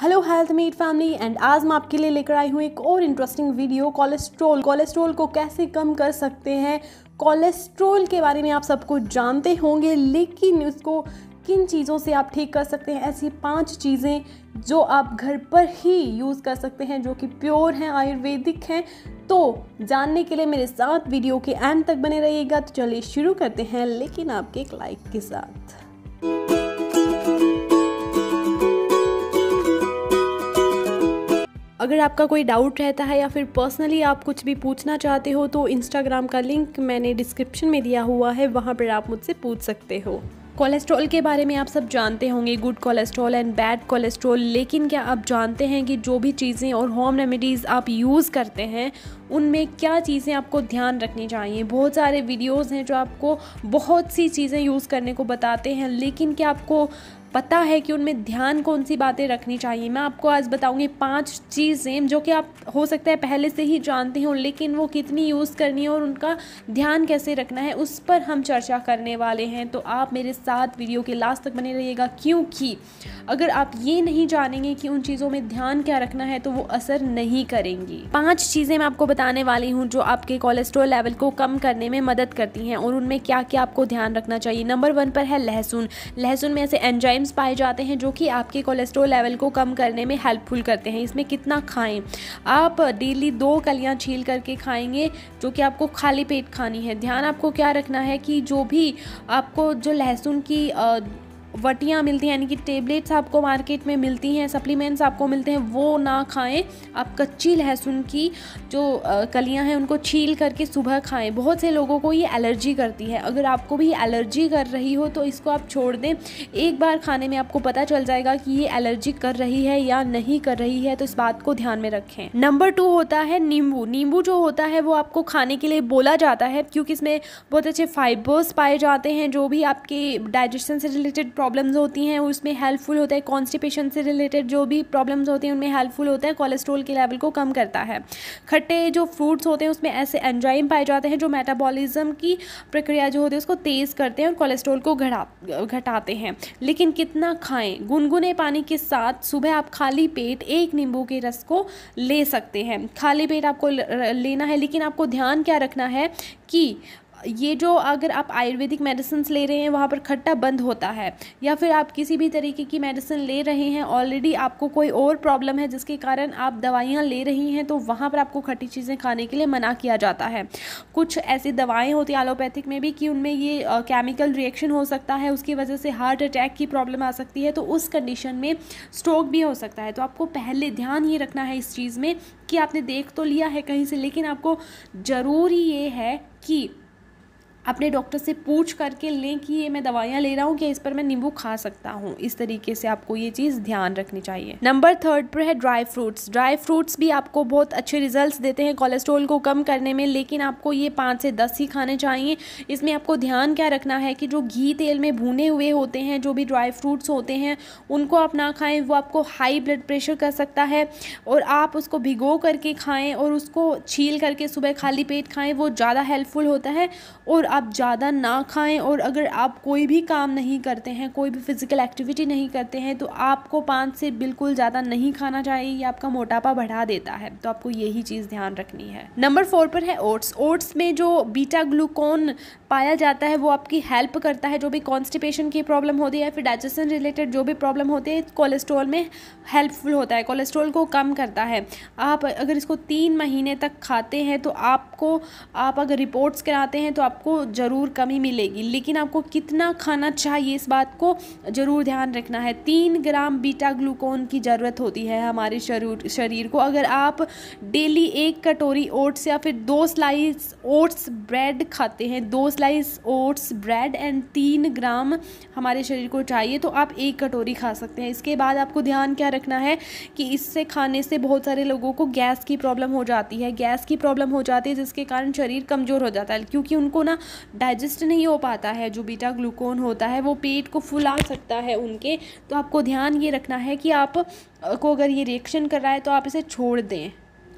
hello health meet family and आज मैं आपके लिए लेकर आई हूँ एक और इंटरेस्टिंग वीडियो कोलेस्ट्रोल कोलेस्ट्रोल को कैसे कम कर सकते हैं कोलेस्ट्रोल के बारे में आप सबको जानते होंगे लेकिन उसको किन चीज़ों से आप ठीक कर सकते हैं ऐसी पांच चीज़ें जो आप घर पर ही यूज़ कर सकते हैं जो कि प्योर हैं आयुर्वेदिक हैं तो जानने के लिए मेरे साथ वीडियो के एंड तक बने रहिएगा तो चलिए शुरू करते हैं लेकिन आपके एक लाइक के साथ अगर आपका कोई डाउट रहता है या फिर पर्सनली आप कुछ भी पूछना चाहते हो तो इंस्टाग्राम का लिंक मैंने डिस्क्रिप्शन में दिया हुआ है वहाँ पर आप मुझसे पूछ सकते हो कोलेस्ट्रॉल के बारे में आप सब जानते होंगे good cholesterol and bad cholesterol लेकिन क्या आप जानते हैं कि जो भी चीज़ें और होम रेमेडीज़ आप यूज़ करते हैं उनमें क्या चीज़ें आपको ध्यान रखनी चाहिए बहुत सारे वीडियोस हैं जो आपको बहुत सी चीज़ें यूज़ करने को बताते हैं लेकिन क्या आपको पता है कि उनमें ध्यान कौन सी बातें रखनी चाहिए मैं आपको आज बताऊंगी पांच चीज़ें जो कि आप हो सकता है पहले से ही जानते हों लेकिन वो कितनी यूज़ करनी है और उनका ध्यान कैसे रखना है उस पर हम चर्चा करने वाले हैं तो आप मेरे साथ वीडियो के लास्ट तक बने रहिएगा क्योंकि अगर आप ये नहीं जानेंगे कि उन चीज़ों में ध्यान क्या रखना है तो वो असर नहीं करेंगी पाँच चीज़ें मैं आपको बताने वाली हूँ जो आपके कोलेस्ट्रॉल लेवल को कम करने में मदद करती हैं और उनमें क्या क्या आपको ध्यान रखना चाहिए नंबर वन पर है लहसुन लहसुन में ऐसे एंजाइम एंजाइम्स पाए जाते हैं जो कि आपके कोलेस्ट्रॉल लेवल को कम करने में हेल्पफुल करते हैं इसमें कितना खाएं आप डेली दो कलियाँ छील करके खाएंगे जो कि आपको खाली पेट खानी है ध्यान आपको क्या रखना है कि जो भी आपको जो लहसुन की वटियाँ मिलती हैं यानी कि टेबलेट्स आपको मार्केट में मिलती हैं सप्लीमेंट्स आपको मिलते हैं वो ना खाएं आप कच्ची लहसुन की जो कलियाँ हैं उनको छील करके सुबह खाएं बहुत से लोगों को ये एलर्जी करती है अगर आपको भी एलर्जी कर रही हो तो इसको आप छोड़ दें एक बार खाने में आपको पता चल जाएगा कि ये एलर्जी कर रही है या नहीं कर रही है तो इस बात को ध्यान में रखें नंबर टू होता है नींबू नींबू जो होता है वो आपको खाने के लिए बोला जाता है क्योंकि इसमें बहुत अच्छे फाइबर्स पाए जाते हैं जो भी आपके डाइजेशन से रिलेटेड प्रॉब्लम प्रॉब्लम्स होती हैं उसमें हेल्पफुल होता है कॉन्स्टिपेशन से रिलेटेड जो भी प्रॉब्लम्स होती हैं उनमें हेल्पफुल होता है कोलेस्ट्रोल के लेवल को कम करता है खट्टे जो फ्रूट्स होते हैं उसमें ऐसे एंजाइम पाए जाते हैं जो मेटाबॉलिज्म की प्रक्रिया जो होती है उसको तेज़ करते हैं और कोलेस्ट्रोल को घटा घटाते हैं लेकिन कितना खाएँ गुनगुने पानी के साथ सुबह आप खाली पेट एक नींबू के रस को ले सकते हैं खाली पेट आपको लेना है लेकिन आपको ध्यान क्या रखना है कि ये जो अगर आप आयुर्वेदिक मेडिसिन ले रहे हैं वहाँ पर खट्टा बंद होता है या फिर आप किसी भी तरीके की मेडिसिन ले रहे हैं ऑलरेडी आपको कोई और प्रॉब्लम है जिसके कारण आप दवाइयाँ ले रही हैं तो वहाँ पर आपको खट्टी चीज़ें खाने के लिए मना किया जाता है कुछ ऐसी दवाएँ होती हैं एलोपैथिक में भी कि उनमें ये केमिकल रिएक्शन हो सकता है उसकी वजह से हार्ट अटैक की प्रॉब्लम आ सकती है तो उस कंडीशन में स्ट्रोक भी हो सकता है तो आपको पहले ध्यान ये रखना है इस चीज़ में कि आपने देख तो लिया है कहीं से लेकिन आपको ज़रूरी ये है कि अपने डॉक्टर से पूछ करके लें कि ये मैं दवाइयाँ ले रहा हूँ क्या इस पर मैं नींबू खा सकता हूँ इस तरीके से आपको ये चीज़ ध्यान रखनी चाहिए नंबर थर्ड पर है ड्राई फ्रूट्स ड्राई फ्रूट्स भी आपको बहुत अच्छे रिजल्ट देते हैं कोलेस्ट्रोल को कम करने में लेकिन आपको ये पाँच से दस ही खाने चाहिए इसमें आपको ध्यान क्या रखना है कि जो घी तेल में भुने हुए होते हैं जो भी ड्राई फ्रूट्स होते हैं उनको आप ना खाएँ वो आपको हाई ब्लड प्रेशर कर सकता है और आप उसको भिगो करके खाएँ और उसको छील करके सुबह खाली पेट खाएँ वो ज़्यादा हेल्पफुल होता है और आप ज़्यादा ना खाएं और अगर आप कोई भी काम नहीं करते हैं कोई भी फ़िज़िकल एक्टिविटी नहीं करते हैं तो आपको पान से बिल्कुल ज़्यादा नहीं खाना चाहिए ये आपका मोटापा बढ़ा देता है तो आपको यही चीज़ ध्यान रखनी है नंबर फोर पर है ओट्स ओट्स में जो बीटा ग्लूकोन पाया जाता है वो आपकी हेल्प करता है जो भी कॉन्स्टिपेशन की प्रॉब्लम होती है फिर डाइजेशन रिलेटेड जो भी प्रॉब्लम होती है कोलेस्ट्रॉल में हेल्पफुल होता है कोलेस्ट्रॉल को कम करता है आप अगर इसको तीन महीने तक खाते हैं तो आपको आप अगर रिपोर्ट्स कराते हैं तो आपको ज़रूर कमी मिलेगी लेकिन आपको कितना खाना चाहिए इस बात को ज़रूर ध्यान रखना है तीन ग्राम बीटा ग्लूकोन की ज़रूरत होती है हमारे शरूर शरीर को अगर आप डेली एक कटोरी ओट्स या फिर दो स्लाइस ओट्स ब्रेड खाते हैं दो स्लाइस ओट्स ब्रेड एंड तीन ग्राम हमारे शरीर को चाहिए तो आप एक कटोरी खा सकते हैं इसके बाद आपको ध्यान क्या रखना है कि इससे खाने से बहुत सारे लोगों को गैस की प्रॉब्लम हो जाती है गैस की प्रॉब्लम हो जाती है जिसके कारण शरीर कमज़ोर हो जाता है क्योंकि उनको ना डाइजेस्ट नहीं हो पाता है जो बीटा ग्लूकोन होता है वो पेट को फुला सकता है उनके तो आपको ध्यान ये रखना है कि आप को अगर ये रिएक्शन कर रहा है तो आप इसे छोड़ दें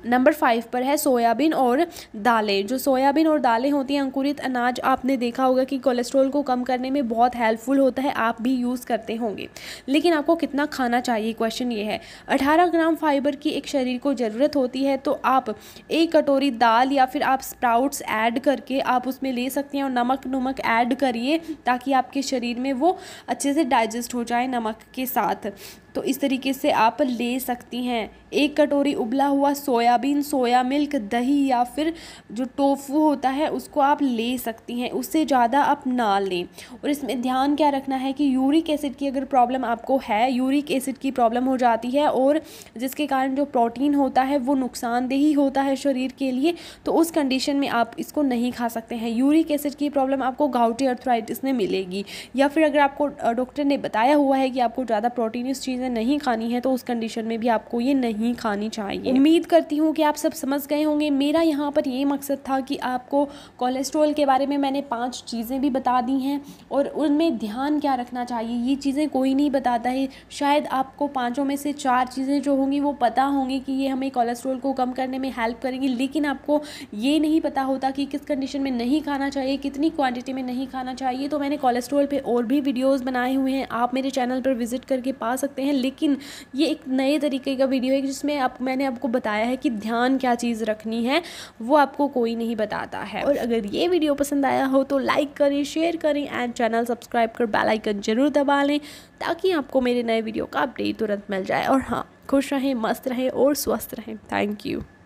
नंबर फाइव पर है सोयाबीन और दालें जो सोयाबीन और दालें होती हैं अंकुरित अनाज आपने देखा होगा कि कोलेस्ट्रॉल को कम करने में बहुत हेल्पफुल होता है आप भी यूज़ करते होंगे लेकिन आपको कितना खाना चाहिए क्वेश्चन ये है अठारह ग्राम फाइबर की एक शरीर को ज़रूरत होती है तो आप एक कटोरी दाल या फिर आप स्प्राउट्स ऐड करके आप उसमें ले सकते हैं और नमक नमक ऐड करिए ताकि आपके शरीर में वो अच्छे से डाइजेस्ट हो जाए नमक के साथ तो इस तरीके से आप ले सकती हैं एक कटोरी उबला हुआ सोयाबीन सोया मिल्क दही या फिर जो टोफू होता है उसको आप ले सकती हैं उससे ज़्यादा आप ना लें और इसमें ध्यान क्या रखना है कि यूरिक एसिड की अगर प्रॉब्लम आपको है यूरिक एसिड की प्रॉब्लम हो जाती है और जिसके कारण जो प्रोटीन होता है वो नुकसानदेही होता है शरीर के लिए तो उस कंडीशन में आप इसको नहीं खा सकते हैं यूरिक एसिड की प्रॉब्लम आपको गाउटी अर्थराइटिस में मिलेगी या फिर अगर आपको डॉक्टर ने बताया हुआ है कि आपको ज़्यादा प्रोटीनियस चीज़ें अगर नहीं खानी है तो उस कंडीशन में भी आपको ये नहीं खानी चाहिए उम्मीद करती हूँ कि आप सब समझ गए होंगे मेरा यहाँ पर ये मकसद था कि आपको कोलेस्ट्रॉल के बारे में मैंने पाँच चीज़ें भी बता दी हैं और उनमें ध्यान क्या रखना चाहिए ये चीज़ें कोई नहीं बताता है शायद आपको पाँचों में से चार चीज़ें जो होंगी वो पता होंगी कि ये हमें कोलेस्ट्रॉल को कम करने में हेल्प करेंगी लेकिन आपको ये नहीं पता होता कि किस कंडीशन में नहीं खाना चाहिए कितनी क्वांटिटी में नहीं खाना चाहिए तो मैंने कोलेस्ट्रॉल पे और भी वीडियोस बनाए हुए हैं आप मेरे चैनल पर विजिट करके पा सकते हैं हैं लेकिन ये एक नए तरीके का वीडियो है जिसमें आप मैंने आपको बताया है कि ध्यान क्या चीज़ रखनी है वो आपको कोई नहीं बताता है और अगर ये वीडियो पसंद आया हो तो लाइक करें शेयर करें एंड चैनल सब्सक्राइब कर बेल आइकन जरूर दबा लें ताकि आपको मेरे नए वीडियो का अपडेट तुरंत मिल जाए और हाँ खुश रहें मस्त रहें और स्वस्थ रहें थैंक यू